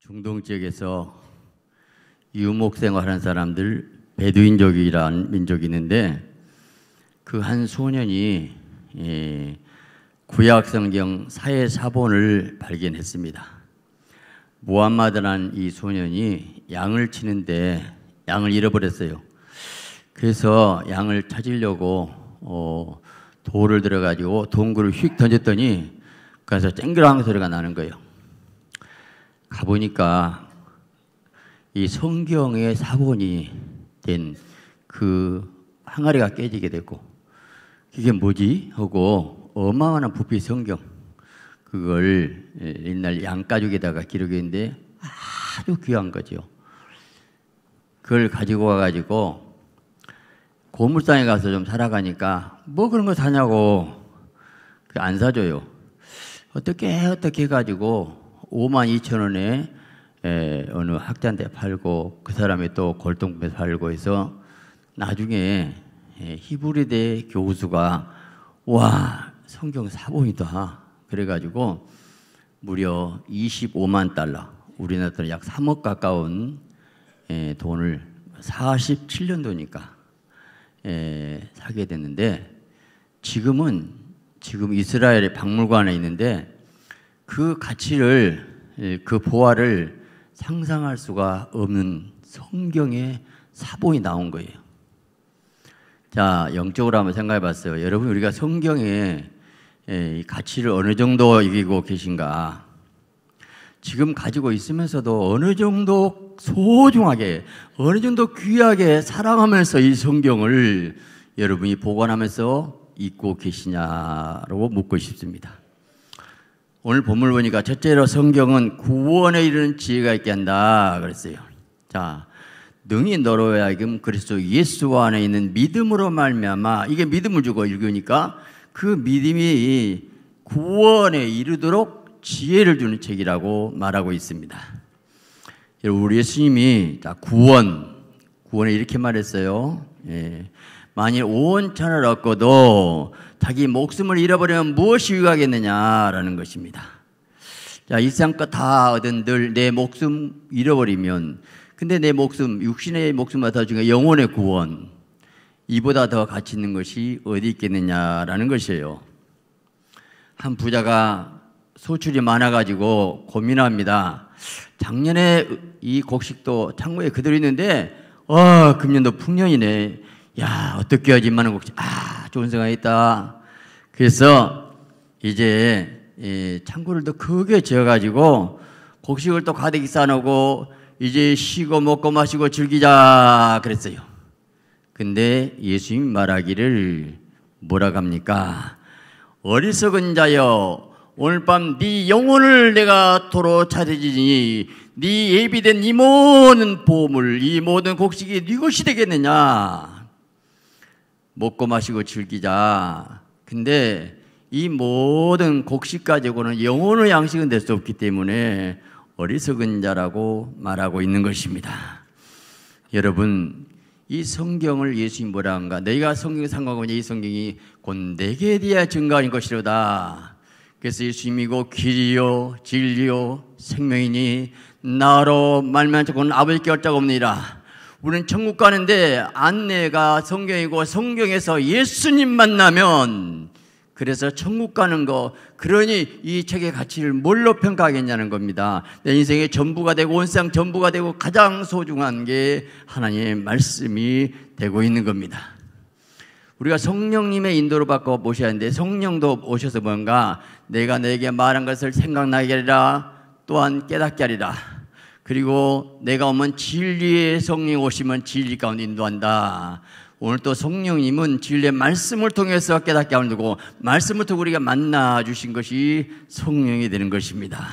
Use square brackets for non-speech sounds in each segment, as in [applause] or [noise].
중동 지역에서 유목 생활하는 사람들 베두인족이란 민족이 있는데 그 한 소년이 예, 구약 성경 사해 사본을 발견했습니다. 무함마드란 이 소년이 양을 치는데 양을 잃어버렸어요. 그래서 양을 찾으려고 어, 돌을 들어가지고 동굴을 휙 던졌더니 그래서 쨍그랑 소리가 나는 거예요. 가보니까 이 성경의 사본이 된 그 항아리가 깨지게 되고 이게 뭐지? 하고 어마어마한 부피 성경 그걸 옛날 양가죽에다가 기록했는데 아주 귀한 거죠. 그걸 가지고 와가지고 고물상에 가서 좀 살아가니까 뭐 그런 거 사냐고 그 안 사줘요. 어떻게 어떻게 해가지고 5만 2천 원에 에, 어느 학자한테 팔고 그 사람이 또 골동품에 팔고 해서 나중에 히브리대 교수가 와 성경 사본이다 그래가지고 무려 25만 달러 우리나라 돈 약 3억 가까운 에, 돈을 47년도니까 에, 사게 됐는데 지금은 지금 이스라엘의 박물관에 있는데 그 가치를 예, 그 보화를 상상할 수가 없는 성경의 사본이 나온 거예요. 자, 영적으로 한번 생각해 봤어요. 여러분, 우리가 성경의 예, 가치를 어느 정도 이기고 계신가? 지금 가지고 있으면서도 어느 정도 소중하게, 어느 정도 귀하게 사랑하면서 이 성경을 여러분이 보관하면서 읽고 계시냐라고 묻고 싶습니다. 오늘 본문을 보니까 첫째로 성경은 구원에 이르는 지혜가 있게 한다 그랬어요. 자, 능히 너로 하여금 그리스도 예수 안에 있는 믿음으로 말미암아 이게 믿음을 주고 읽으니까 그 믿음이 구원에 이르도록 지혜를 주는 책이라고 말하고 있습니다. 우리 예수님이 구원, 구원에 이렇게 말했어요. 예. 만일 5원천을 얻고도 자기 목숨을 잃어버리면 무엇이 유익하겠느냐라는 것입니다. 자, 일상껏 다 얻은 늘 내 목숨 잃어버리면 근데 내 목숨, 육신의 목숨보다 중에 영혼의 구원 이보다 더 가치 있는 것이 어디 있겠느냐라는 것이에요. 한 부자가 소출이 많아가지고 고민합니다. 작년에 이 곡식도 창고에 그대로 있는데, 아, 금년도 풍년이네. 야, 어떻게 하지? 많 아, 좋은 생각이 있다. 그래서 이제 이 창고를 더 크게 지어가지고 곡식을 또 가득 쌓아놓고 이제 쉬고 먹고 마시고 즐기자 그랬어요. 근데 예수님 말하기를 뭐라 합니까? 어리석은 자여 오늘 밤 네 영혼을 내가 도로 찾아지니 네 예비된 이 모든 보물 이 모든 곡식이 네 것이 되겠느냐 먹고 마시고 즐기자. 근데 이 모든 곡식 가지고는 영혼의 양식은 될 수 없기 때문에 어리석은 자라고 말하고 있는 것입니다. 여러분, 이 성경을 예수님 뭐라 한가? 내가 성경 상관하니 이 성경이 곧 내게 대하 증거하 것이로다. 그래서 예수님이고 길이요 진리요 생명이니 나로 말만 적은 아버지께 어쩌옵니라. 우리는 천국 가는데 안내가 성경이고 성경에서 예수님 만나면 그래서 천국 가는 거 그러니 이 책의 가치를 뭘로 평가하겠냐는 겁니다. 내 인생의 전부가 되고 온상 전부가 되고 가장 소중한 게 하나님의 말씀이 되고 있는 겁니다. 우리가 성령님의 인도로 바꿔 모셔야 하는데 성령도 오셔서 뭔가 내가 내게 말한 것을 생각나게 하리라 또한 깨닫게 하리라 그리고 내가 오면 진리의 성령 오시면 진리 가운데 인도한다. 오늘 또 성령님은 진리의 말씀을 통해서 깨닫게 하는 거고 말씀을 통해 우리가 만나 주신 것이 성령이 되는 것입니다.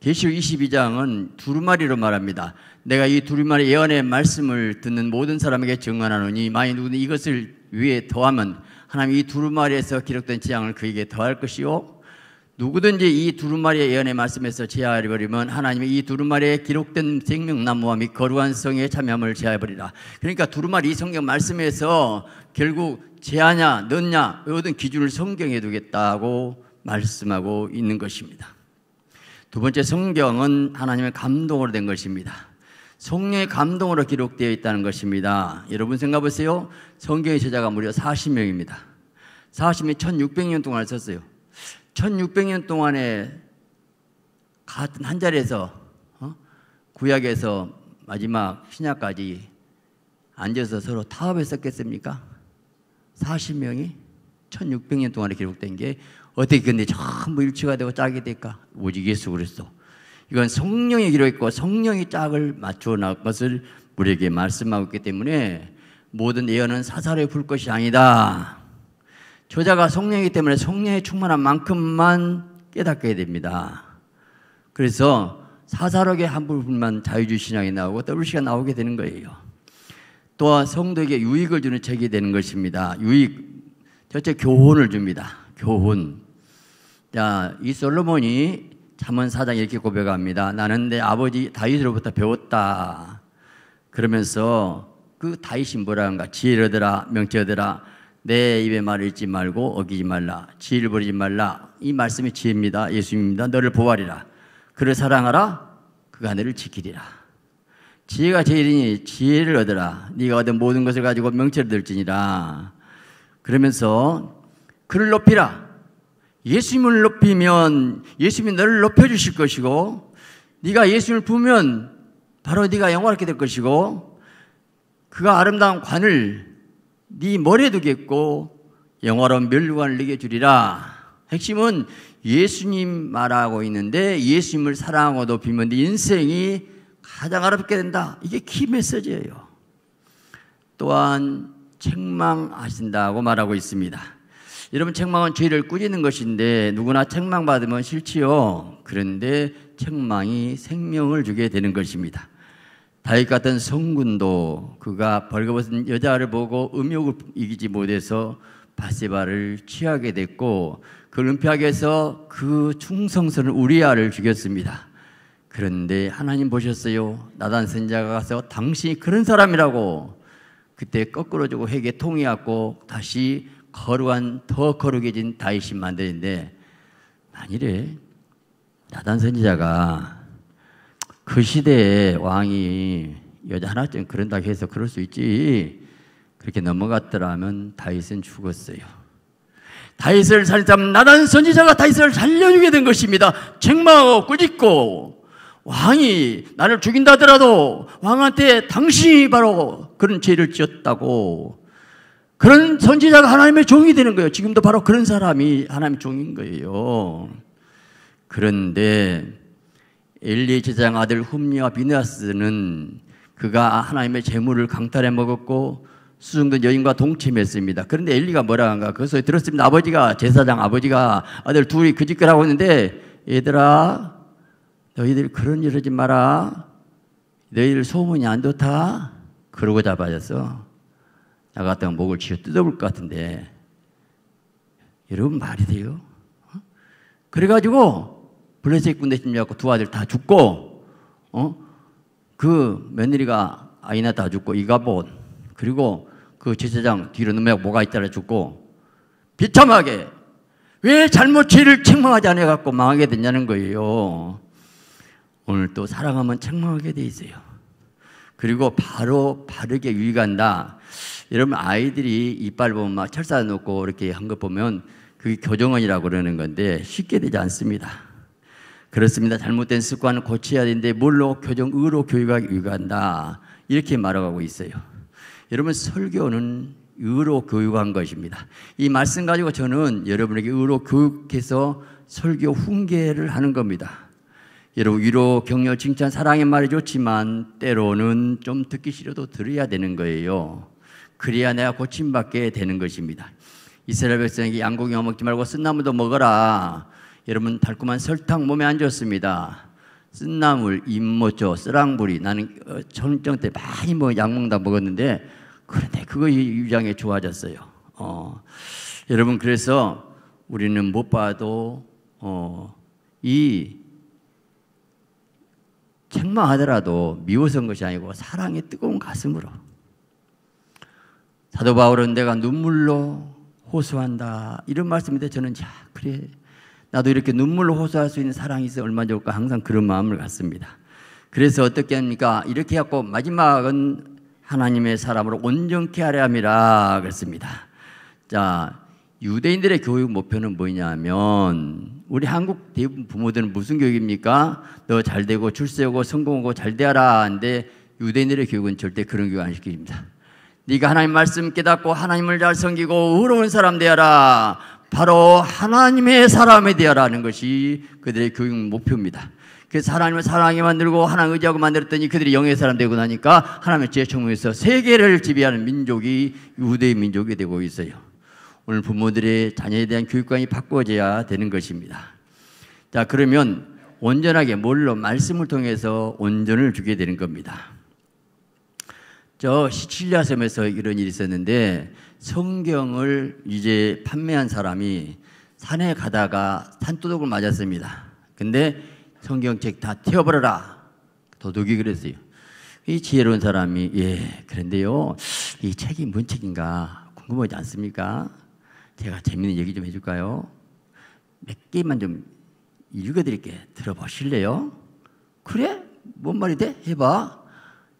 계시록 22장은 두루마리로 말합니다. 내가 이 두루마리 예언의 말씀을 듣는 모든 사람에게 증언하노니 만일 누구든 이것을 위에 더하면 하나님 이 두루마리에서 기록된 재앙을 그에게 더할 것이요 누구든지 이 두루마리의 예언의 말씀에서 제하해버리면 하나님이이 두루마리에 기록된 생명나무와 및 거루한 성에 참여함을 제하해버리라. 그러니까 두루마리 이 성경 말씀에서 결국 제하냐 넣냐 모든 기준을 성경에 두겠다고 말씀하고 있는 것입니다. 두 번째 성경은 하나님의 감동으로 된 것입니다. 성령의 감동으로 기록되어 있다는 것입니다. 여러분 생각해보세요. 성경의 제자가 무려 40명입니다. 40명이 1600년 동안 썼어요. 1600년 동안에 같은 한 자리에서 어? 구약에서 마지막 신약까지 앉아서 서로 타협했었겠습니까? 40명이 1600년 동안에 기록된 게 어떻게 근데 전부 일치가 되고 짝이 될까? 오직 예수 그리스도. 이건 성령이 기록했고 성령이 짝을 맞추어낳은 것을 우리에게 말씀하고 있기 때문에 모든 예언은 사살로불 것이 아니다. 저자가 성령이기 때문에 성령에 충만한 만큼만 깨닫게 됩니다. 그래서 사사록의 한 부분만 자유주의 신앙이 나오고 WC가 나오게 되는 거예요. 또한 성도에게 유익을 주는 책이 되는 것입니다. 유익. 첫째 교훈을 줍니다. 교훈. 자, 이 솔로몬이 잠언 사장 이렇게 고백합니다. 나는 내 아버지 다윗으로부터 배웠다. 그러면서 그 다윗이 뭐라 한가? 지혜를 얻라 명제 얻라 내 입에 말을 잊지 말고 어기지 말라. 지혜를 버리지 말라. 이 말씀이 지혜입니다. 예수입니다. 너를 보아리라 그를 사랑하라. 그가 너를 지키리라. 지혜가 제일이니 지혜를 얻어라. 네가 얻은 모든 것을 가지고 명철를 들지니라. 그러면서 그를 높이라. 예수님을 높이면 예수님이 너를 높여주실 것이고 네가 예수님을 부면 바로 네가 영화롭게 될 것이고 그가 아름다운 관을 네 머리에 두겠고 영화로 멸류관을 내게 주리라. 핵심은 예수님 말하고 있는데 예수님을 사랑하고 높이면 네 인생이 가장 아롭게 된다. 이게 키메시지예요. 또한 책망하신다고 말하고 있습니다. 여러분 책망은 죄를 꾸짖는 것인데 누구나 책망받으면 싫지요. 그런데 책망이 생명을 주게 되는 것입니다. 다윗 같은 성군도 그가 벌거벗은 여자를 보고 음욕을 이기지 못해서 바세바를 취하게 됐고 그걸 은폐하게서 그 충성스러운 우리아를 죽였습니다. 그런데 하나님 보셨어요. 나단 선자가 가서 당신이 그런 사람이라고 그때 거꾸로 주고 회개 통이 왔고 다시 거룩한 더 거룩해진 다윗이 만드는데 아니래 나단 선지자가 그 시대에 왕이 여자 하나쯤 그런다고 해서 그럴 수 있지. 그렇게 넘어갔더라면 다윗은 죽었어요. 다윗을 살자면 나단 선지자가 다윗을 살려주게 된 것입니다. 책망하고 꾸짖고 왕이 나를 죽인다 하더라도 왕한테 당신이 바로 그런 죄를 지었다고 그런 선지자가 하나님의 종이 되는 거예요. 지금도 바로 그런 사람이 하나님의 종인 거예요. 그런데 엘리 제장 아들 훔리와 비느아스는 그가 하나님의 재물을 강탈해 먹었고 수중된 여인과 동침했습니다. 그런데 엘리가 뭐라 한가? 그것을 들었습니다. 아버지가 제사장 아버지가 아들 둘이 그 짓을 하고 있는데 얘들아 너희들 그런 일 하지 마라. 너희들 소문이 안 좋다. 그러고 잡아졌어. 나갔다가 목을 쥐어 뜯어볼 것 같은데 여러분 말이 돼요? 어? 그래가지고 블레셋 군대 심리하고 두 아들 다 죽고, 어? 그 며느리가 아이나 다 죽고, 이가봇, 그리고 그 제사장 뒤로 넘어가 뭐가 있다라 죽고, 비참하게 왜 잘못 죄를 책망하지 않아갖고 망하게 됐냐는 거예요. 오늘 또 사랑하면 책망하게 돼 있어요. 그리고 바로 바르게 유익한다. 여러분 아이들이 이빨 보면 막 철사 놓고 이렇게 한 거 보면 그게 교정원이라고 그러는 건데 쉽게 되지 않습니다. 그렇습니다. 잘못된 습관을 고쳐야 되는데 뭘로 교정 의로 교육하기 위한다 이렇게 말하고 있어요. 여러분 설교는 의로 교육한 것입니다. 이 말씀 가지고 저는 여러분에게 의로 교육해서 설교 훈계를 하는 겁니다. 여러분 위로 격려 칭찬 사랑의 말이 좋지만 때로는 좀 듣기 싫어도 들어야 되는 거예요. 그래야 내가 고침받게 되는 것입니다. 이스라엘 백성에게 양고기 먹지 말고 쓴나무도 먹어라. 여러분 달콤한 설탕 몸에 안 좋습니다. 쓴나물, 잎모초, 쓰랑부리 나는 청정 어, 때 많이 뭐약 먹다 먹었는데 그런데 그거 유장에 좋아졌어요. 어. 여러분 그래서 우리는 못 봐도 어, 이 책망하더라도 미워서 것이 아니고 사랑의 뜨거운 가슴으로 사도 바울은 내가 눈물로 호소한다 이런 말씀인데 저는 자 그래 나도 이렇게 눈물로 호소할 수 있는 사랑이 있어 얼마나 좋을까 항상 그런 마음을 갖습니다. 그래서 어떻게 합니까? 이렇게 해갖고 마지막은 하나님의 사람으로 온전케 하려 함이라 그랬습니다. 자, 유대인들의 교육 목표는 뭐냐면 우리 한국 대부분 부모들은 무슨 교육입니까? 너 잘되고 출세하고 성공하고 잘되라 하는데 유대인들의 교육은 절대 그런 교육 안 시킵니다. 네가 하나님 말씀 깨닫고 하나님을 잘 섬기고 의로운 사람 되어라. 바로 하나님의 사람이 되어라는 것이 그들의 교육 목표입니다. 그래서 하나님을 사랑하게 만들고 하나님 의지하고 만들었더니 그들이 영의 사람 되고 나니까 하나님의 제청에서 세계를 지배하는 민족이 유대 민족이 되고 있어요. 오늘 부모들의 자녀에 대한 교육관이 바꿔져야 되는 것입니다. 자 그러면 온전하게 뭘로 말씀을 통해서 온전을 주게 되는 겁니다. 저 시칠리아 섬에서 이런 일이 있었는데 성경을 이제 판매한 사람이 산에 가다가 산도둑을 맞았습니다. 근데 성경책 다 태워버려라. 도둑이 그랬어요. 이 지혜로운 사람이 예 그런데요 이 책이 뭔 책인가 궁금하지 않습니까? 제가 재밌는 얘기 좀 해줄까요? 몇 개만 좀 읽어드릴게 들어보실래요? 그래? 뭔 말이 돼? 해봐.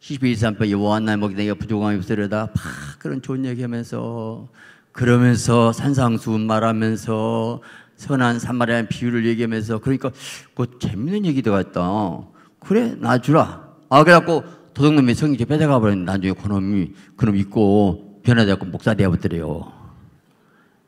12.3편 여호와나 먹이다가 부족함이 없으려다 막 그런 좋은 얘기하면서 그러면서 산상수훈 말하면서 선한 산마리아 비유를 얘기하면서 그러니까 그 재밌는 얘기도 같다. 그래 나 주라. 아 그래갖고 도둑놈이 성이게 뺏어가 버렸는데 나중에 그놈이 그놈 있고 변화되고 목사 되어버더요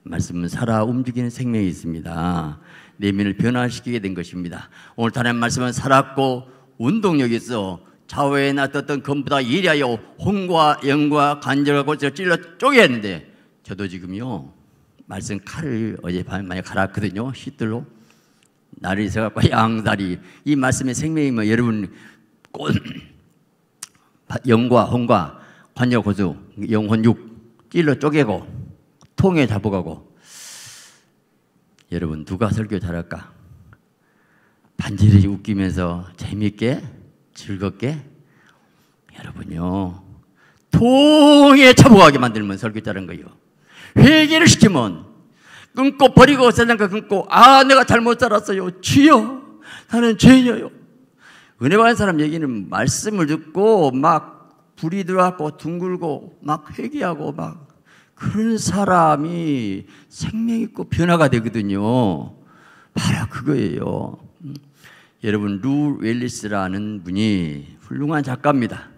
말씀은 살아 움직이는 생명이 있습니다. 내면을 변화시키게 된 것입니다. 오늘 다른 말씀은 살았고 운동력이 있어 좌우에 놨던 건보다 이리하여 혼과 영과 관절하고 찔러 쪼개는데 저도 지금요 말씀 칼을 어제 밤에 많이 갈았거든요 싯들로 나를 세갖고 양다리 이 말씀의 생명이면 뭐 여러분 꽃 영과 혼과 관절 고수 영혼 육 찔러 쪼개고 통에 잡아가고 여러분 누가 설교 잘할까 반지를 웃기면서 재밌게 즐겁게 여러분요 통에 처복하게 만들면 설교자는 거요. 회개를 시키면 끊고 버리고 세상과 끊고 아 내가 잘못 살았어요. 주여 나는 죄인이요. 은혜 받은 사람 얘기는 말씀을 듣고 막 불이 들어왔고 둥글고 막 회개하고 막 그런 사람이 생명 있고 변화가 되거든요. 바로 그거예요. 음. 여러분 루 웰리스라는 분이 훌륭한 작가입니다.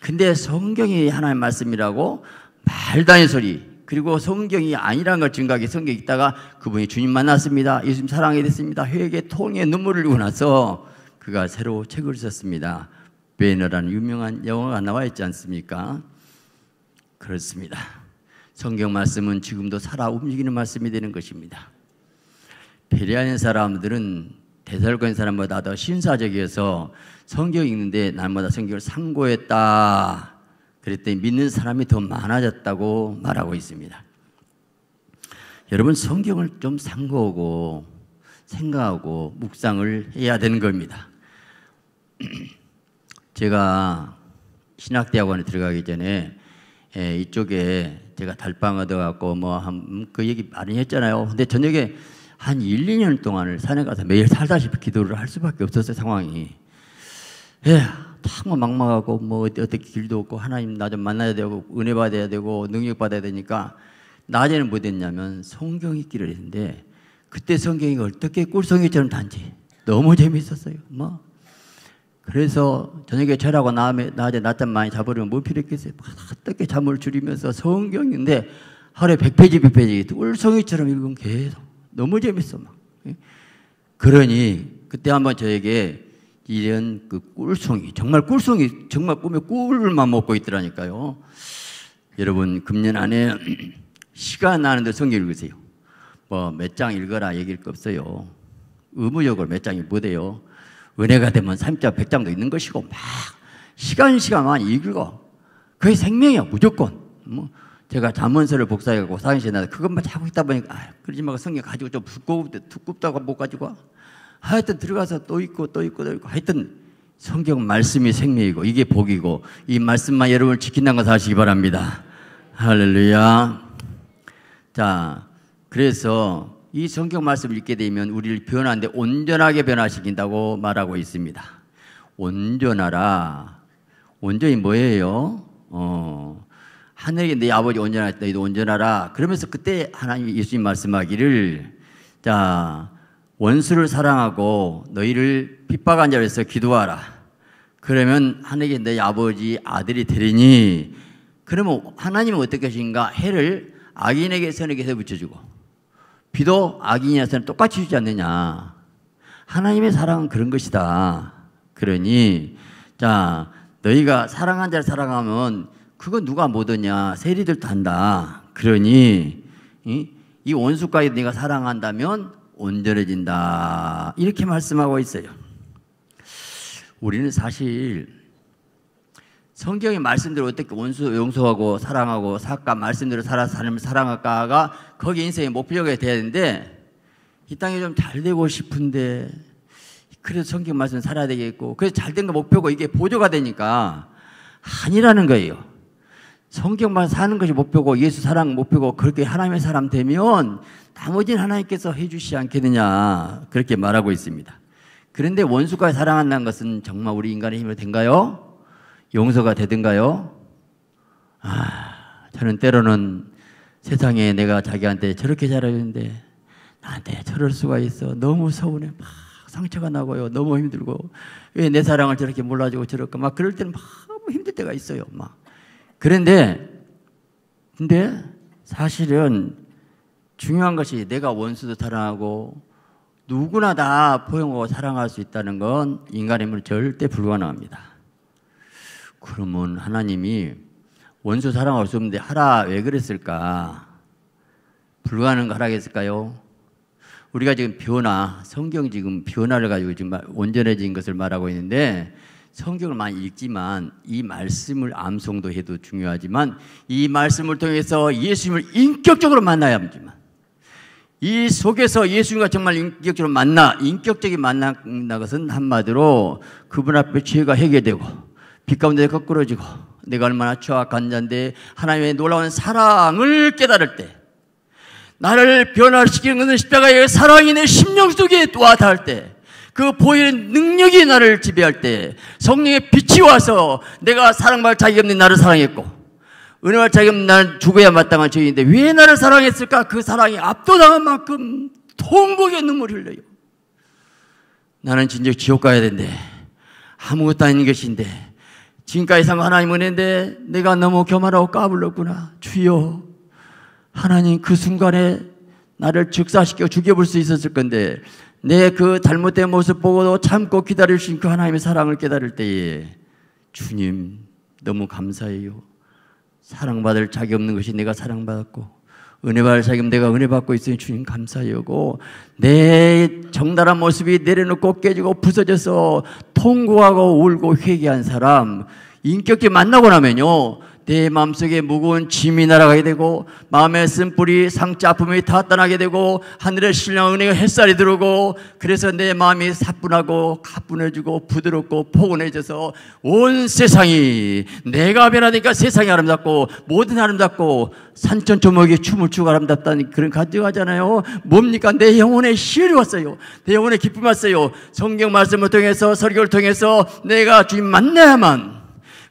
근데 성경이 하나의 말씀이라고 말도 안 소리 그리고 성경이 아니라는 걸 증거하게 성경이 있다가 그분이 주님 만났습니다. 예수님 사랑하게 됐습니다. 회개 통의 눈물을 흘리고 나서 그가 새로 책을 썼습니다. 베너라는 유명한 영화가 나와 있지 않습니까? 그렇습니다. 성경 말씀은 지금도 살아 움직이는 말씀이 되는 것입니다. 베리아는 사람들은 대설권간 사람마다 더 신사적이어서 성경 읽는데 날마다 성경을 상고했다. 그랬더니 믿는 사람이 더 많아졌다고 말하고 있습니다. 여러분 성경을 좀 상고하고 생각하고 묵상을 해야 되는 겁니다. [clears throat] 제가 신학대학원에 들어가기 전에 예, 이쪽에 제가 달방하다 갖고 뭐그 얘기 많이 했잖아요. 근데 저녁에 한 1, 2년 동안을 산에 가서 매일 살다시피 기도를 할 수밖에 없었어요, 상황이. 예, 탕 막막하고 뭐 어떻게 길도 없고 하나님 나 좀 만나야 되고 은혜 받아야 되고 능력 받아야 되니까 낮에는 뭐 했냐면 성경 읽기를 했는데 그때 성경이 어떻게 꿀성이처럼 단지 너무 재밌었어요. 뭐 그래서 저녁에 절하고 낮에 낮잠 많이 자버리면 뭐 필요했겠어요. 어떻게 잠을 줄이면서 성경인데 하루에 100페이지, 100페이지 꿀성이처럼 읽으면 계속 너무 재밌어 막. 예. 그러니 그때 한번 저에게 이런 그 꿀송이 정말 꿀송이 정말 꿈에 꿀만 먹고 있더라니까요. 여러분 금년 안에 [clears throat] 시간 나는데 성경 읽으세요. 뭐 몇 장 읽어라 얘기할 거 없어요. 의무적으로 몇 장이 뭐돼요 은혜가 되면 3장, 100장도 있는 것이고 막 시간 시간만 읽고 그게 생명이야 무조건. 뭐 제가 자문서를 복사해가고 사무실에 놔서 그것만 자고 있다 보니까 아, 그러지 말고 성경 가지고 좀 두껍다, 두껍다고 못 가지고 와. 하여튼 들어가서 또 있고 또 있고 또 있고 하여튼 성경 말씀이 생명이고 이게 복이고 이 말씀만 여러분을 지킨다는 것을 아시기 바랍니다. 할렐루야. 자, 그래서 이 성경 말씀을 읽게 되면 우리를 변화하는데 온전하게 변화시킨다고 말하고 있습니다. 온전하라. 온전히 뭐예요? 어, 하늘에 내 아버지 온전할 때 너희도 온전하라. 그러면서 그때 하나님 예수님 말씀하기를 자 원수를 사랑하고 너희를 핍박한 자를 서 기도하라. 그러면 하늘에 내 아버지 아들이 되리니 그러면 하나님은 어떻게 하신가? 해를 악인에게 선에게서 붙여주고 비도 악인이라서는 똑같이 주지 않느냐. 하나님의 사랑은 그런 것이다. 그러니 자 너희가 사랑한 자를 사랑하면 그건 누가 못 오냐 세리들도 한다. 그러니 이, 원수까지 네가 사랑한다면 온전해진다. 이렇게 말씀하고 있어요. 우리는 사실 성경의 말씀대로 어떻게 원수 용서하고 사랑하고 사과 말씀대로 살아서 사람을 사랑할까가 거기 인생의 목표가 되는데 이 땅에 좀 잘 되고 싶은데 그래서 성경 말씀 살아야 되겠고 그래서 잘 된 거 목표고 이게 보조가 되니까 아니라는 거예요. 성경만 사는 것이 목표고 예수 사랑 목표고 그렇게 하나님의 사람 되면 나머지는 하나님께서 해주시지 않겠느냐 그렇게 말하고 있습니다. 그런데 원수가 사랑한다는 것은 정말 우리 인간의 힘으로 된가요? 용서가 되든가요? 아, 저는 때로는 세상에 내가 자기한테 저렇게 잘하는데 나한테 저럴 수가 있어 너무 서운해 막 상처가 나고요 너무 힘들고 왜 내 사랑을 저렇게 몰라주고 저럴까 막 그럴 때는 막 힘들 때가 있어요 막 그런데, 근데 사실은 중요한 것이 내가 원수도 사랑하고 누구나 다 포용하고 사랑할 수 있다는 건 인간의 힘으 절대 불가능합니다. 그러면 하나님이 원수 사랑할 수 없는데 하라 왜 그랬을까? 불가능 하라 했을까요? 우리가 지금 변화, 성경 지금 변화를 가지고 지금 온전해진 것을 말하고 있는데 성경을 많이 읽지만 이 말씀을 암송도 해도 중요하지만 이 말씀을 통해서 예수님을 인격적으로 만나야 합니다이 속에서 예수님과 정말 인격적으로 만나 인격적인 만나는 것은 한마디로 그분 앞에 죄가 해결되고 빛 가운데 거꾸러지고 내가 얼마나 추악한 자인데 하나님의 놀라운 사랑을 깨달을 때 나를 변화시키는 것은 십자가의 사랑이 내 심령 속에 와 닿을 때그 보이는 능력이 나를 지배할 때 성령의 빛이 와서 내가 사랑받을 자격 없는 나를 사랑했고 은혜와 자격 없는 나는 죽어야 마땅한 죄인데 왜 나를 사랑했을까? 그 사랑이 압도당한 만큼 통곡의 눈물 을 흘려요. 나는 진짜 지옥 가야 된대. 아무것도 아닌 것인데 지금까지 상 하나님 은혜는데 내가 너무 교만하고 까불렀구나. 주여 하나님 그 순간에 나를 즉사시켜 죽여볼 수 있었을 건데 내그 잘못된 모습 보고도 참고 기다리신 그 하나님의 사랑을 깨달을 때에 주님 너무 감사해요. 사랑받을 자격 없는 것이 내가 사랑받았고 은혜 받을 자격 내가 은혜 받고 있으니 주님 감사해요내정다한 모습이 내려놓고 깨지고 부서져서 통고하고 울고 회개한 사람 인격적이 만나고 나면요 내 네 마음속에 무거운 짐이 날아가게 되고 마음의 쓴뿌리 상자 아픔이 다 떠나게 되고 하늘의 신령 은혜가 햇살이 들어오고 그래서 내 마음이 사뿐하고 가뿐해지고 부드럽고 포근해져서 온 세상이 내가 변하니까 세상이 아름답고 모든 아름답고 산천 초목이 춤을 추고 아름답다는 그런 가정하잖아요 뭡니까 내 영혼에 시열이 왔어요 내 영혼에 기쁨이 왔어요 성경 말씀을 통해서 설교를 통해서 내가 주님 만나야만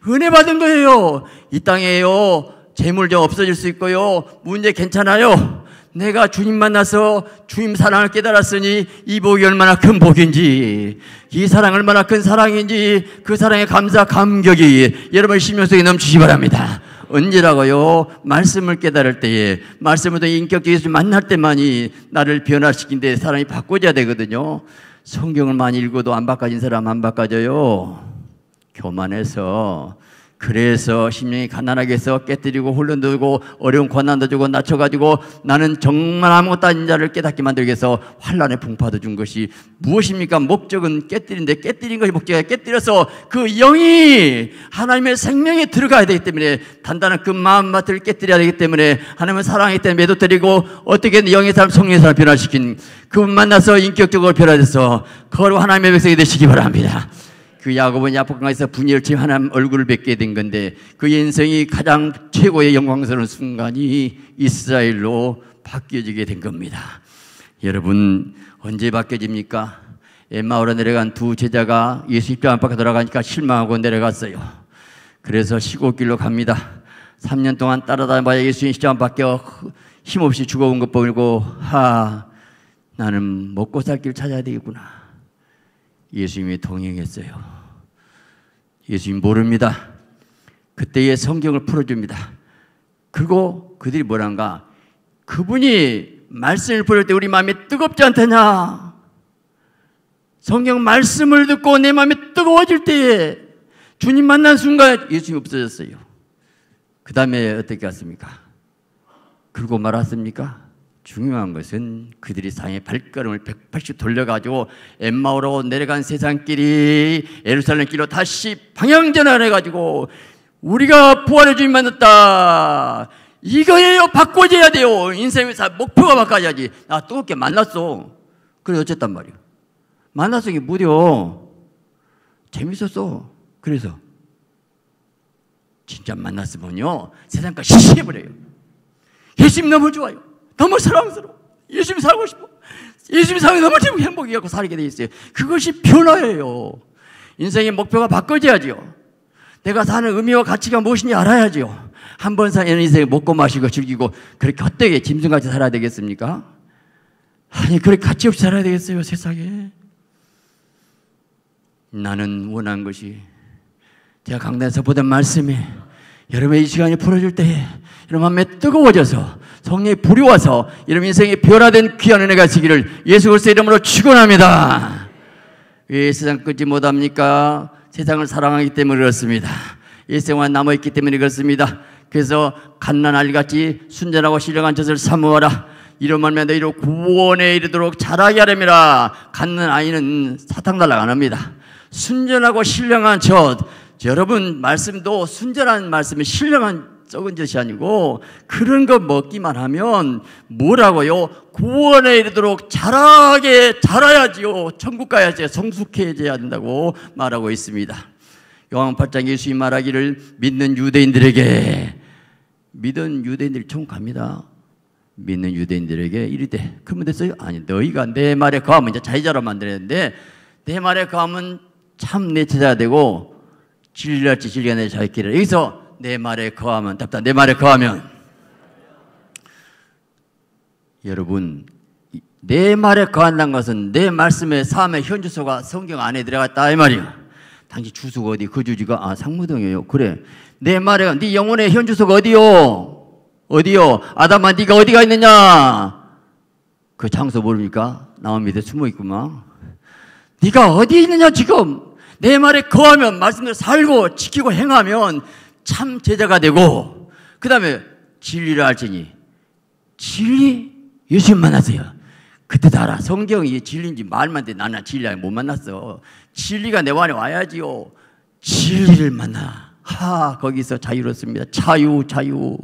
은혜 받은 거예요. 이 땅에요. 재물도 없어질 수 있고요. 문제 괜찮아요. 내가 주님 만나서 주님 사랑을 깨달았으니 이 복이 얼마나 큰 복인지, 이 사랑 얼마나 큰 사랑인지, 그 사랑의 감사, 감격이 여러분 심령속에 넘치시 바랍니다. 언제라고요? 말씀을 깨달을 때에, 말씀을 통해 인격적 예수 만날 때만이 나를 변화시킨 데사랑이 바꿔져야 되거든요. 성경을 많이 읽어도 안 바꿔진 사람 안 바꿔져요. 교만해서 그래서 심령이 가난하게 해서 깨뜨리고 혼란도 주고 어려운 권한도 주고 낮춰가지고 나는 정말 아무것도 아닌 자를 깨닫게 만들기 위해서 환란의 풍파도 준 것이 무엇입니까? 목적은 깨뜨린데 깨뜨린 것이 목적이야 깨뜨려서 그 영이 하나님의 생명에 들어가야 되기 때문에 단단한 그 마음밭을 깨뜨려야 되기 때문에 하나님은 사랑하기 때문에 매도드리고 어떻게든 영의 사람 성령의 사람 변화시킨 그분 만나서 인격적으로 변화돼서 거룩 하나님의 백성이 되시기 바랍니다. 그 야곱은 야복강에서 분열 제하남 얼굴을 뵙게 된 건데 그 인생이 가장 최고의 영광스러운 순간이 이스라엘로 바뀌어지게 된 겁니다. 여러분 언제 바뀌어집니까? 엠마오로 내려간 두 제자가 예수 십자 안팎에 돌아가니까 실망하고 내려갔어요. 그래서 시골길로 갑니다. 3년 동안 따라다녀봐야 예수님 십자 안팎에 힘없이 죽어온 것 보고 이하 나는 먹고 살 길 찾아야 되겠구나. 예수님이 동행했어요. 예수님 모릅니다. 그때의 성경을 풀어줍니다. 그리고 그들이 뭐란가? 그분이 말씀을 부를 때 우리 마음이 뜨겁지 않다냐? 성경 말씀을 듣고 내 마음이 뜨거워질 때에 주님 만난 순간 예수님이 없어졌어요. 그 다음에 어떻게 갔습니까? 그리고 말았습니까? 중요한 것은 그들이 상의 발걸음을 180 돌려가지고 엠마오로 내려간 세상끼리에루살렘길로 다시 방향 전환해가지고 우리가 부활의 주님 만났다. 이거예요. 바꿔줘야 돼요. 인생에서 목표가 바꿔야지. 나 뜨겁게 만났어. 그래 어쨌단 말이야. 만났어 이게 무려 재밌었어. 그래서 진짜 만났으면요 세상과 시시해버려요. 예수님 너무 좋아요. 너무 사랑스러워. 예수님 살고 싶어. 예수님 사랑 너무 행복이갖고 살게 돼 있어요. 그것이 변화예요. 인생의 목표가 바꿔져야지요. 내가 사는 의미와 가치가 무엇인지 알아야지요. 한 번 사는 인생에 먹고 마시고 즐기고 그렇게 헛되게 짐승같이 살아야 되겠습니까? 아니 그렇게 가치 없이 살아야 되겠어요 세상에. 나는 원한 것이 제가 강단에서 보던 말씀이 여러분의 이 시간이 풀어질 때에 여러분 마음에 뜨거워져서 성령이 불이 와서 여러분 인생이 변화된 귀한 은혜가 지기를 예수 그리스도 이름으로 축원합니다. 왜 세상 끊지 못합니까? 세상을 사랑하기 때문에 그렇습니다. 이 생활 남아있기 때문에 그렇습니다. 그래서 갓난 알같이 순전하고 신령한 젖을 사모하라. 이런 말면 너희로 구원에 이르도록 자라게 하렴이라. 갖는 아이는 사탕 달라고 안 합니다. 순전하고 신령한 젖, 여러분 말씀도 순전한 말씀이 신령한 적은 것이 아니고 그런 거 먹기만 하면 뭐라고요? 구원에 이르도록 자라게 자라야지요. 천국 가야지 성숙해져야 한다고 말하고 있습니다. 요한 8장 예수님 말하기를 믿는 유대인들에게 믿은 유대인들 천국 갑니다. 믿는 유대인들에게 이르되 그러면 됐어요? 아니 너희가 내 말에 거하면 이제 자의자로 만들었는데 내 말에 거하면 참내 제자 되고 진리같이 진리가 내 자기를 여기서 내 말에 거하면 답다 내 말에 거하면 여러분 내 말에 거한다는 것은 내 말씀의 삶의 현주소가 성경 안에 들어갔다 이 말이야. 당신 주소가 어디? 그 주지가 아 상무동이에요. 그래. 내 말에 네 영혼의 현주소가 어디요? 어디요? 아담아 네가 어디가 있느냐? 그 장소 모릅니까? 나만 밑에 숨어 있구만. 네가 어디 있느냐 지금 내 말에 거하면 말씀을 살고 지키고 행하면 참 제자가 되고 그 다음에 진리를 알지니 진리 예수 만나세요. 그때도 알아. 성경이 진리인지 말만 돼. 나는 진리 아못 만났어. 진리가 내 안에 와야지요. 진리를 만나. 하 거기서 자유롭습니다. 자유 자유.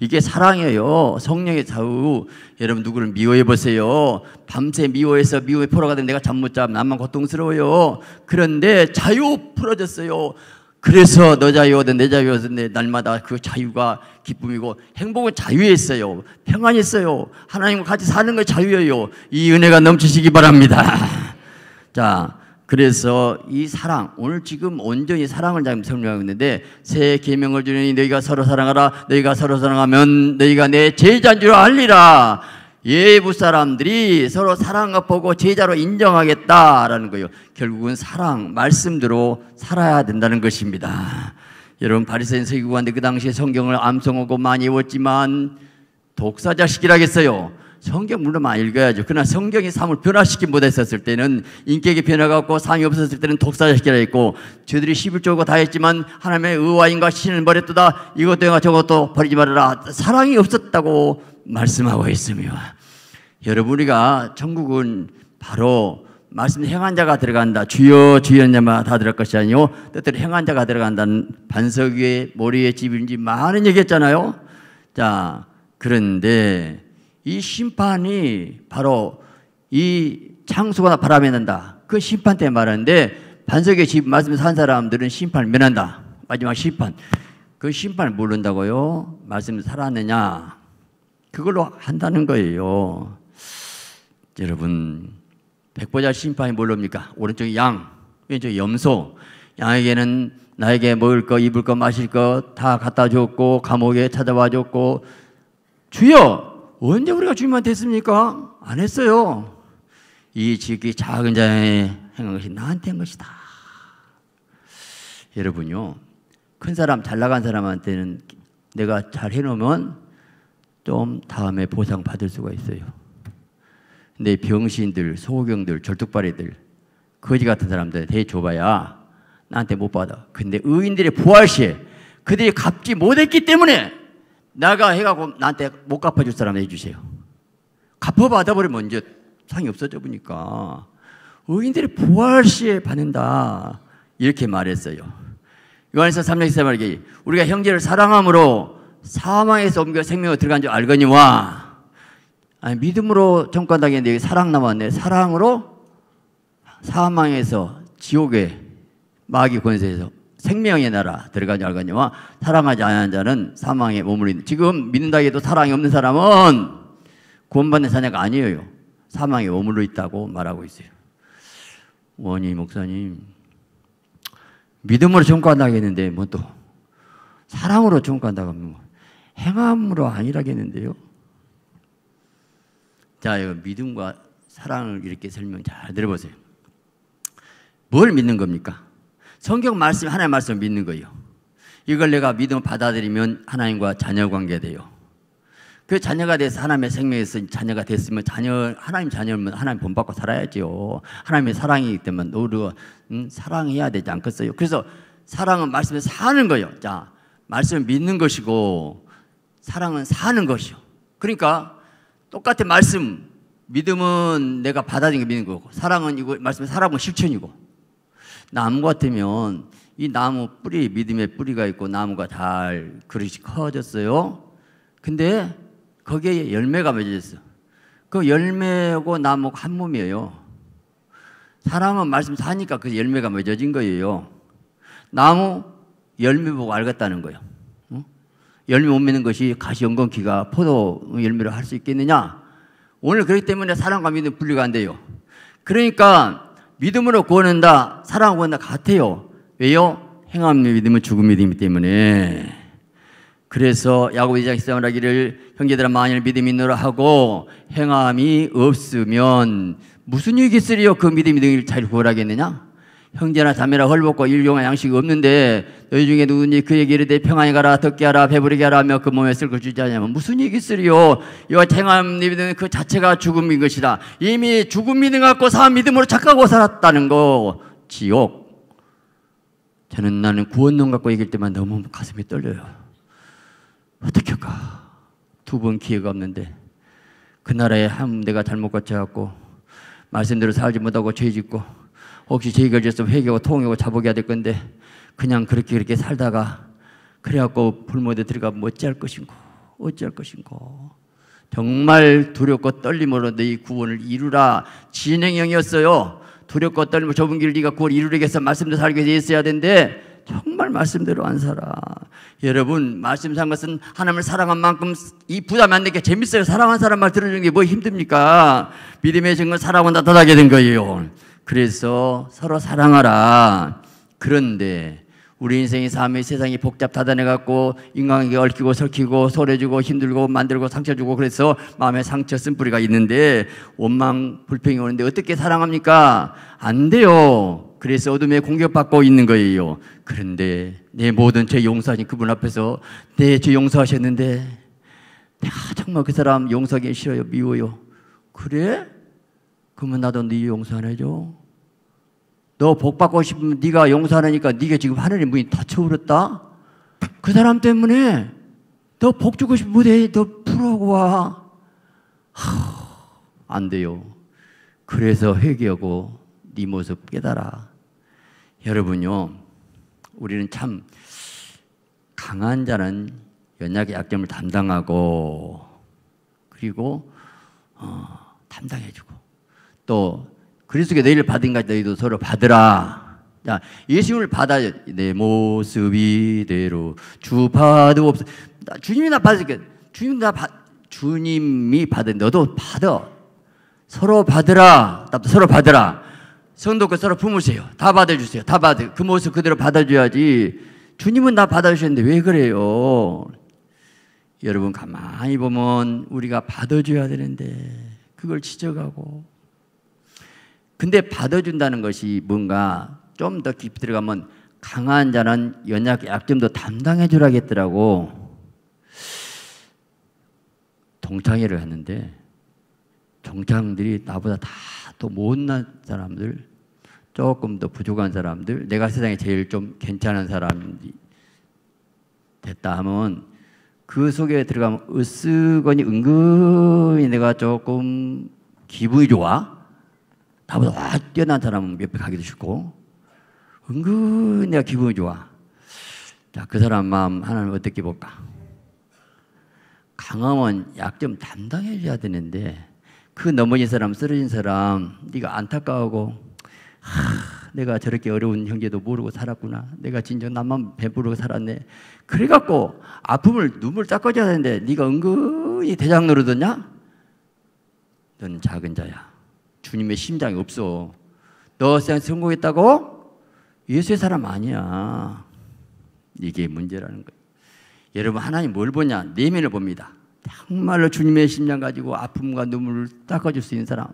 이게 사랑이에요. 성령의 좌우. 여러분 누구를 미워해 보세요. 밤새 미워해서 미워해 풀어가 되 내가 잠못 잠, 나만 고통스러워요. 그런데 자유 풀어졌어요. 그래서 너 자유하든 내 자유하든 날마다 그 자유가 기쁨이고 행복은 자유에 어요 평안이 어요 하나님과 같이 사는 걸 자유예요. 이 은혜가 넘치시기 바랍니다. [laughs] 자, 그래서 이 사랑 오늘 지금 온전히 사랑을 지금 설명했는데새 계명을 주니 너희가 서로 사랑하라 너희가 서로 사랑하면 너희가 내 제자인 줄 알리라 예부 사람들이 서로 사랑보고 제자로 인정하겠다라는 거예요. 결국은 사랑 말씀대로 살아야 된다는 것입니다. 여러분 바리새인 서기관들 그 당시에 성경을 암송하고 많이 외웠지만 독사자식이라겠어요. 성경 물론 많이 읽어야죠. 그러나 성경이 삶을 변화시키 못했었을 때는 인격이 변화가 없고 상이 없었을 때는 독사자식이라 했고 저들이 11조고 다 했지만 하나님의 의와인과 신을 버렸도다 이것도 행하 저것도 버리지 말아라 사랑이 없었다고 말씀하고 있으며 여러분 우리가 천국은 바로 말씀 행한 자가 들어간다. 주여 주여 자마 다 들을 것이 아니요 뜻대로 행한 자가 들어간다는 반석 위에 모리의 집인지 많은 얘기했잖아요. 자 그런데 이 심판이 바로 이 창수가 바람에 난다. 그 심판 때 말하는데 반석의 집 말씀 산 사람들은 심판을 면한다. 마지막 심판. 그 심판을 모른다고요? 말씀 살았느냐? 그걸로 한다는 거예요. 여러분, 백보자 심판이 뭘입니까 오른쪽이 양, 왼쪽이 염소. 양에게는 나에게 먹을 거, 입을 거, 마실 거다 갖다 줬고, 감옥에 찾아와 줬고, 주여, 언제 우리가 주님한테 했습니까? 안 했어요. 이 지극히 작은 자의 행한 것이 나한테 한 것이다. 여러분요, 큰 사람, 잘 나간 사람한테는 내가 잘 해놓으면 좀 다음에 보상 받을 수가 있어요. 근데 병신들, 소경들, 절뚝발이들, 거지 같은 사람들 대줘봐야 나한테 못 받아. 근데 의인들의 부활시에 그들이 갚지 못했기 때문에 내가 해가고 나한테 못 갚아줄 사람 해주세요. 갚아받아버리면 언제 상이 없어져 보니까 의인들이 부활시에 받는다. 이렇게 말했어요. 요한에서 3장 1 말기 우리가 형제를 사랑함으로 사망에서 옮겨 생명으 들어간 줄 알거니와 아니, 믿음으로 정권당했는데 사랑 남았네. 사랑으로 사망에서 지옥의 마귀 권세에서 생명의 나라 들어가지 알거니와 사랑하지 않은 자는 사망에 머무르는 지금 믿는다 해도 사랑이 없는 사람은 구원받는 사자가 아니에요. 사망에 머물러 있다고 말하고 있어요. 원희 목사님 믿음으로 전과한다겠는데 뭐 또 사랑으로 전과한다고 하면 뭐 행함으로 아니라겠는데요. 자, 이거 믿음과 사랑을 이렇게 설명 잘 들어보세요. 뭘 믿는 겁니까? 성경 말씀, 하나의 말씀 믿는 거예요. 이걸 내가 믿음 받아들이면 하나님과 자녀 관계 돼요. 그 자녀가 돼서 하나님의 생명에서 자녀가 됐으면 자녀 하나님 자녀면 하나님 본받고 살아야지 하나님의 사랑이기 때문에 우리 음, 사랑해야 되지 않겠어요. 그래서 사랑은 말씀에 사는 거예요. 자, 말씀을 믿는 것이고 사랑은 사는 것이요. 그러니까 똑같은 말씀 믿음은 내가 받아들인 게 믿는 거고 사랑은 이거 말씀에 사랑은 실천이고 나무 같으면 이 나무 뿌리, 믿음의 뿌리가 있고 나무가 잘 그릇이 커졌어요. 근데 거기에 열매가 맺어졌어. 그 열매고 나무가 한 몸이에요. 사람은 말씀 사니까 그 열매가 맺어진 거예요. 나무 열매 보고 알겠다는 거예요. 어? 열매 못 맺는 것이 가시 연건기가 포도 열매를 할 수 있겠느냐? 오늘 그렇기 때문에 사람과 믿음 분리가 안 돼요. 그러니까 믿음으로 구원한다, 사랑하고 한다 같아요. 왜요? 행함의 믿음은 죽음의 믿음이기 때문에. 그래서 야고보 2장 13을 하기를 형제들아 만일 믿음이 있노라 하고 행함이 없으면 무슨 유익이 있으리요 그 믿음이 너희잘 구원하겠느냐? 형제나 자매라 헐벗고 일용할 양식이 없는데 너희 중에 누구든지 그 얘기를 르되 평안히 가라 듣게 하라 배부르게 하라 하며 그 몸에 쓸 걸 주지 않냐면 무슨 얘기 쓰리요 이와 행함 믿음 그 자체가 죽음인 것이다 이미 죽음 믿음 갖고 사 믿음으로 착하고 살았다는 거 지옥 저는 나는 구원론 갖고 얘기할 때만 너무 가슴이 떨려요 어떻게 할까 두 번 기회가 없는데 그 나라에 한 내가 잘못 거혀갖고 말씀대로 살지 못하고 죄 짓고 혹시 제이결제서 회개하고 통회하고 자복해야 될 건데 그냥 그렇게 그렇게 살다가 그래갖고 불모에 들어가면 어찌할 것인고 어찌할 것인고 정말 두렵고 떨림으로 너희 구원을 이루라 진행형이었어요 두렵고 떨림으로 좁은 길을 네가 구원 이루리게 해서 말씀대로 살게 되어있어야 되는데 정말 말씀대로 안 살아. 여러분, 말씀 산 것은 하나님을 사랑한 만큼 이 부담이 안 되게 재밌어요. 사랑한 사람 말 들어주는 게 뭐 힘듭니까? 믿음의 증거 사랑은 나타나게 된 거예요. 그래서 서로 사랑하라. 그런데 우리 인생의 삶이 세상이 복잡 다단갖고 인간에게 얽히고 설키고 소리주고 힘들고 만들고 상처주고 그래서 마음에 상처 쓴뿌리가 있는데 원망 불평이 오는데 어떻게 사랑합니까? 안 돼요. 그래서 어둠에 공격받고 있는 거예요. 그런데 내 모든 죄 용서하신 그분 앞에서 내 죄 용서하셨는데 내가 정말 그 사람 용서하기 싫어요. 미워요. 그래? 그러면 나도 네 용서 안 해줘? 너 복 받고 싶으면 네가 용서 안 하니까 네가 지금 하늘의 문이 닫혀버렸다? 그 사람 때문에 너 복 주고 싶으면 무대너 풀어오고 와. 안 돼요. 그래서 회개하고 네 모습 깨달아. 여러분요, 우리는 참 강한 자는 연약의 약점을 담당하고 그리고 어, 담당해주고 또 그리스도께 너희를 받은 것 너희도 서로 받으라. 자, 예수님을 받아 내 모습이 대로 주 받으 없어. 주님이 나 받으니까 주님 나 받, 주님이 받은 너도 받아. 서로 받으라. 서로 받으라. 성도께 서로 품으세요. 다 받아주세요. 다 받아. 그 모습 그대로 받아줘야지. 주님은 나 받아주셨는데 왜 그래요? 여러분 가만히 보면 우리가 받아줘야 되는데 그걸 지적하고 근데 받아준다는 것이 뭔가 좀 더 깊이 들어가면 강한 자는 연약 약점도 담당해 주라겠더라고. 동창회를 했는데 동창들이 나보다 다 또 못난 사람들, 조금 더 부족한 사람들, 내가 세상에 제일 좀 괜찮은 사람이 됐다 하면 그 속에 들어가면 으쓱거니 은근히 내가 조금 기분이 좋아? 나보다 와 뛰어난 사람은 옆에 가기도 쉽고 은근 내가 기분이 좋아. 자, 그 사람 마음 하나님 어떻게 볼까? 강함은 약점 담당해줘야 되는데 그 넘어진 사람, 쓰러진 사람 네가 안타까워하고 하, 내가 저렇게 어려운 형제도 모르고 살았구나. 내가 진정 남만 배부르고 살았네. 그래갖고 아픔을 눈물 닦아줘야 되는데 네가 은근히 대장 노릇었냐? 너는 작은 자야. 주님의 심장이 없어. 너 그냥 성공했다고? 예수의 사람 아니야. 이게 문제라는 거예요. 여러분 하나님 뭘 보냐? 내면을 봅니다. 정말로 주님의 심장 가지고 아픔과 눈물을 닦아줄 수 있는 사람.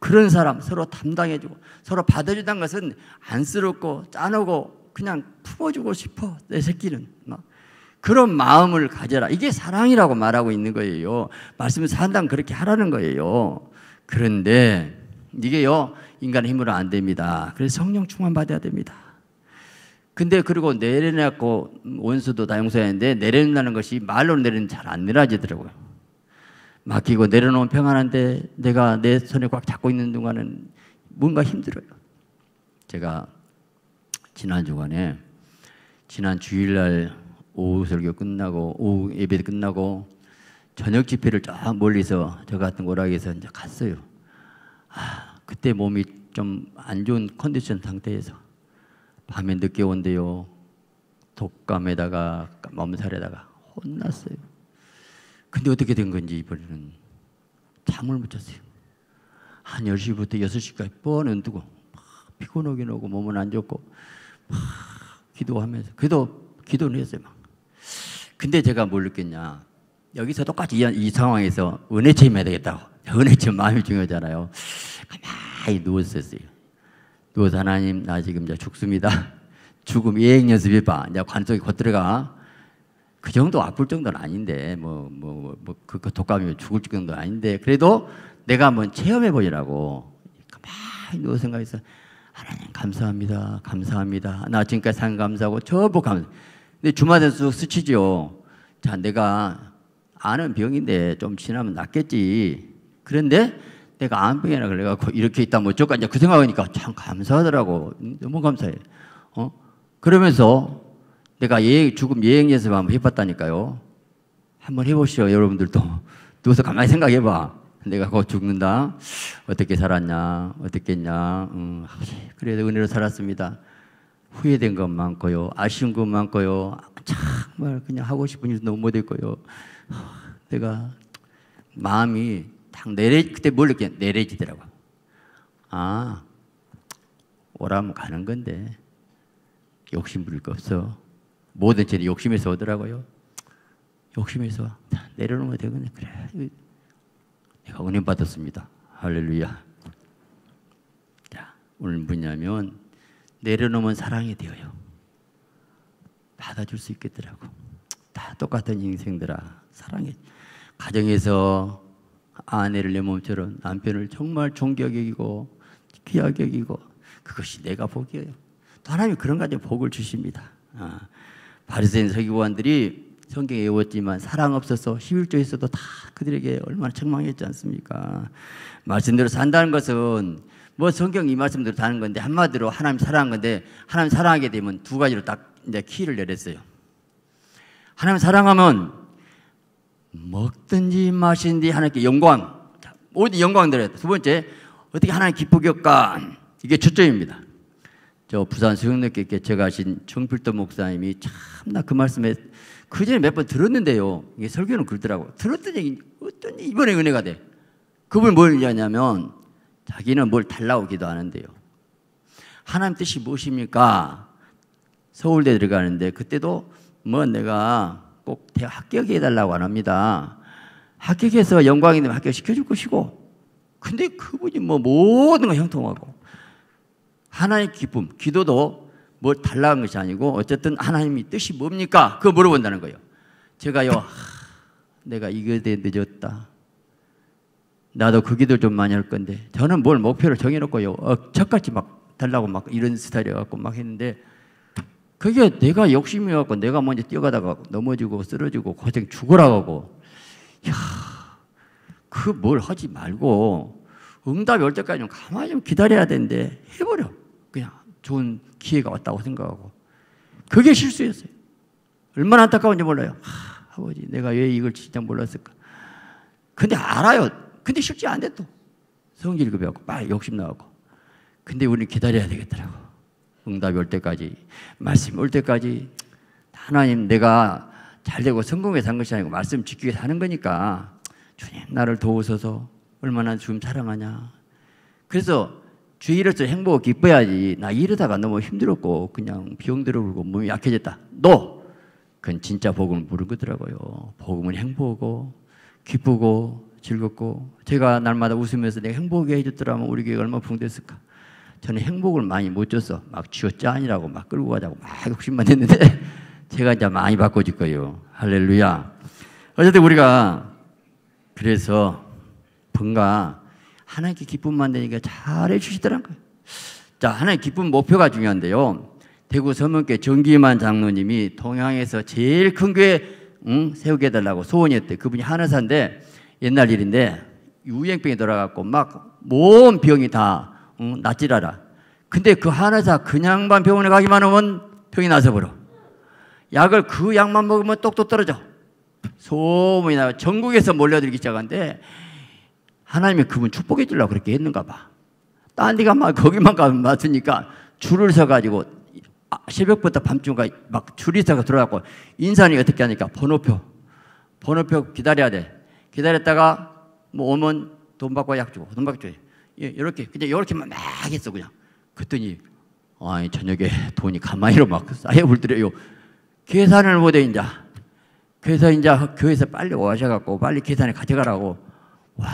그런 사람 서로 담당해주고 서로 받아주다는 것은 안쓰럽고 짠하고 그냥 품어주고 싶어 내 새끼는 어? 그런 마음을 가져라 이게 사랑이라고 말하고 있는 거예요 말씀 산당 그렇게 하라는 거예요 그런데 이게요, 인간의 힘으로 안 됩니다. 그래서 성령 충만 받아야 됩니다. 근데 그리고 내려놨고 원수도 다 용서했는데 내려놓는 것이 말로 내리는 잘 안 내려지더라고요. 맡기고 내려놓으면 평안한데 내가 내 손에 꽉 잡고 있는 동안은 뭔가 힘들어요. 제가 지난 주간에 지난 주일날 오후 설교 끝나고 오후 예배 끝나고 저녁 집회를 쫙 멀리서 저 같은 오락에서 이제 갔어요. 아, 그때 몸이 좀 안 좋은 컨디션 상태에서 밤에 늦게 온대요. 독감에다가 몸살에다가 혼났어요. 근데 어떻게 된 건지 이번에는 잠을 못 잤어요. 한 10시부터 6시까지 뻔은 뜨고 막 피곤하긴 오고 몸은 안 좋고 막 기도하면서 그래도 기도는 했어요. 막. 근데 제가 뭘 느꼈냐 여기서 똑같이 이, 이 상황에서 은혜 체험해야 되겠다고. [laughs] 은혜 체험 마음이 중요하잖아요. 가만히 누웠었어요. 누워서 하나님, 나 지금 이제 죽습니다. [laughs] 죽음 예행 연습해봐. 이제 관속이 곧 들어가. 그 정도 아플 정도는 아닌데, 뭐, 뭐, 뭐, 그, 그 독감이면 죽을 정도는 아닌데, 그래도 내가 한번 체험해보려고. 가만히 누워 생각해서, 하나님 감사합니다. 감사합니다. 나 지금까지 상 감사하고 전부 감사. 근데 주마다 쑥 스치죠. 자, 내가 아는 병인데 좀 지나면 낫겠지. 그런데 내가 암병이라 그래갖고 이렇게 있다 뭐 저까 이제 그 생각하니까 참 감사하더라고. 너무 감사해. 어? 그러면서 내가 예행, 죽음 예행 연습 한번 해봤다니까요. 한번 해보시오, 여러분들도. 누워서 가만히 생각해봐. 내가 곧 죽는다. 어떻게 살았냐, 어떻게 했냐. 음, 그래도 은혜로 살았습니다. 후회된 것 많고요. 아쉬운 것 많고요. 아, 정말 그냥 하고 싶은 일도 너무 못했고요. 내가 마음이 딱 내려 그때 뭘 이렇게 내려지더라고. 아 오라면 가는 건데 욕심 부릴 거 없어. 모든 죄는 욕심에서 오더라고요. 욕심에서 내려놓으면 되겠네. 그래. 내가 은혜 받았습니다. 할렐루야. 자, 오늘 뭐냐면 내려놓으면 사랑이 되어요. 받아줄 수 있겠더라고. 다 똑같은 인생들아. 사랑해. 가정에서 아내를 내 몸처럼 남편을 정말 존경여기고 귀하격이고 그것이 내가 복이에요. 또 하나님 그런 가지 복을 주십니다. 아, 바리새인 서기관들이 성경에 외웠지만 사랑 없어서 11조에서도 다 그들에게 얼마나 책망했지 않습니까? 말씀대로 산다는 것은 뭐 성경 이 말씀대로 다는 건데 한마디로 하나님 사랑한 건데 하나님 사랑하게 되면 두 가지로 딱 이제 키를 내렸어요. 하나님 사랑하면 먹든지 마신지 하나님께 영광. 모든 영광 드려야 돼. 두 번째, 어떻게 하나님 기쁘게 할까? 이게 초점입니다. 저 부산 수영역에 개척하신 청필도 목사님이 참 나 그 말씀에 그 전에 몇 번 들었는데요. 이게 설교는 그러더라고. 들었더니 어떤 이번에 은혜가 돼. 그분뭘 얘기하냐면 자기는 뭘 달라고 기도하는데요. 하나님 뜻이 무엇입니까? 서울대 들어가는데 그때도 뭐 내가 꼭 합격해 달라고 안 합니다. 합격해서 영광이 되면 합격시켜 줄 것이고 근데 그분이 뭐 모든 걸 형통하고 하나의 기쁨, 기도도 뭘 달라는 것이 아니고 어쨌든 하나님이 뜻이 뭡니까? 그거 물어본다는 거예요. 제가요, 내가 이거에 늦었다. 나도 그 기도 좀 많이 할 건데 저는 뭘 목표를 정해놓고요, 억척같이 어, 막 달라고 막 이런 스타일이어갖고 막 했는데 그게 내가 욕심이 갖고 내가 먼저 뛰어가다가 넘어지고 쓰러지고 고생 죽어라고. 야, 그 뭘 하지 말고 응답이 올 때까지 좀 가만히 좀 기다려야 되는데 해버려. 그냥 좋은 기회가 왔다고 생각하고. 그게 실수였어요. 얼마나 안타까운지 몰라요. 아, 버지 내가 왜 이걸 진짜 몰랐을까. 근데 알아요. 근데 쉽지 않대 또. 성질 급여갖고, 막 욕심나갖고. 근데 우리는 기다려야 되겠더라고. 응답이 올 때까지 말씀 이올 때까지 하나님 내가 잘 되고 성공해서 한 것이 아니고 말씀 지키기 위해서 하는 거니까 주님 나를 도우셔서 얼마나 주님 사랑하냐 그래서 주일에서 행복 기뻐야지 나 이러다가 너무 힘들었고 그냥 비용들어 울고 몸이 약해졌다 너 그건 진짜 복음을 부르거더라고요 복음은 행복하고 기쁘고 즐겁고 제가 날마다 웃으면서 내가 행복해 해줬더라면 우리 교회가 얼마나 붕됐을까 저는 행복을 많이 못 줘서 막 쥐어짜니라고 막 끌고 가자고 막 욕심만 했는데 [laughs] 제가 이제 많이 바꿔줄 거예요. 할렐루야. 어쨌든 우리가 그래서 뭔가 하나님께 기쁨만 되니까 잘해 주시더란 거예요. 자, 하나님 기쁨 목표가 중요한데요. 대구 서문교 정기만 장로님이 동양에서 제일 큰 교회 응? 세우게 해달라고 소원이었대. 그분이 하의사인데 옛날 일인데 유행병이 돌아갔고 막 모험 병이 다 응, 낫질하라. 근데 그 한의사 그냥만 병원에 가기만 하면 병이 나서 버려. 약을 그 약만 먹으면 똑똑 떨어져. 소문이 나요. 전국에서 몰려들기 시작한데 하나님이 그분 축복해 주려고 그렇게 했는가 봐. 딴 데가 막 거기만 가면 맞으니까 줄을 서가지고 아, 새벽부터 밤중까지 막 줄이 서가 들어가고 인산이 어떻게 하니까 번호표 번호표 기다려야 돼 기다렸다가 뭐 오면 돈 받고 약 주고 돈 받고 주고 이렇게 예, 그냥 이렇게만 막 했어 그냥. 그랬더니 아니 저녁에 돈이 가만히로 막 쌓여불더래요. 계산을 못해 인자. 그래서 인자 교회에서 빨리 오셔갖고 빨리 계산을 가져가라고. 와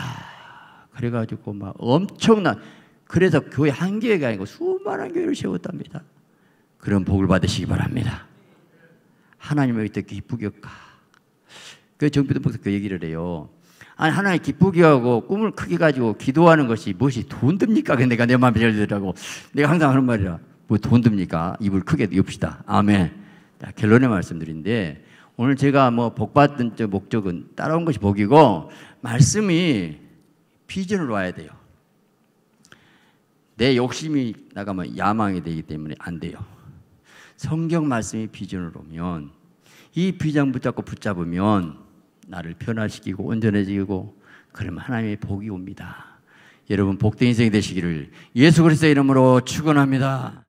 그래가지고 막 엄청난 그래서 교회 한 교회가 아니고 수많은 교회를 세웠답니다. 그런 복을 받으시기 바랍니다. 하나님을 이떻게 기쁘게 할까? 그 정비도 목사 그 얘기를 해요. 아니 하나님 기쁘게 하고 꿈을 크게 가지고 기도하는 것이 무엇이 돈 듭니까? 내가 내마음 열리라고 내가 항상 하는 말이라 뭐돈 듭니까? 입을 크게 엽시다. 아멘. 결론의 말씀드린데 오늘 제가 뭐 복받은 목적은 따라온 것이 복이고 말씀이 비전으 와야 돼요. 내 욕심이 나가면 야망이 되기 때문에 안 돼요. 성경 말씀이 비전으 오면 이 비전 붙잡고 붙잡으면 나를 변화시키고 온전해지고 그럼 하나님의 복이 옵니다. 여러분 복된 인생이 되시기를 예수 그리스도의 이름으로 축원합니다.